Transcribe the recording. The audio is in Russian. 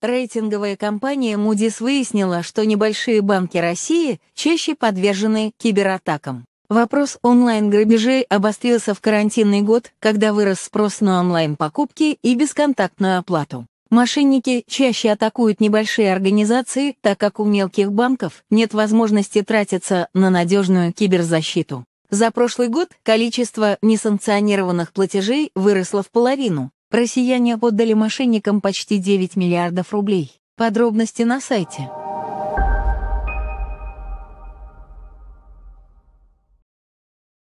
Рейтинговая компания Moody's выяснила, что небольшие банки России чаще подвержены кибератакам. Вопрос онлайн-грабежей обострился в карантинный год, когда вырос спрос на онлайн-покупки и бесконтактную оплату. Мошенники чаще атакуют небольшие организации, так как у мелких банков нет возможности тратиться на надежную киберзащиту. За прошлый год количество несанкционированных платежей выросло в половину, Россияне отдали мошенникам почти 9 миллиардов рублей. Подробности на сайте.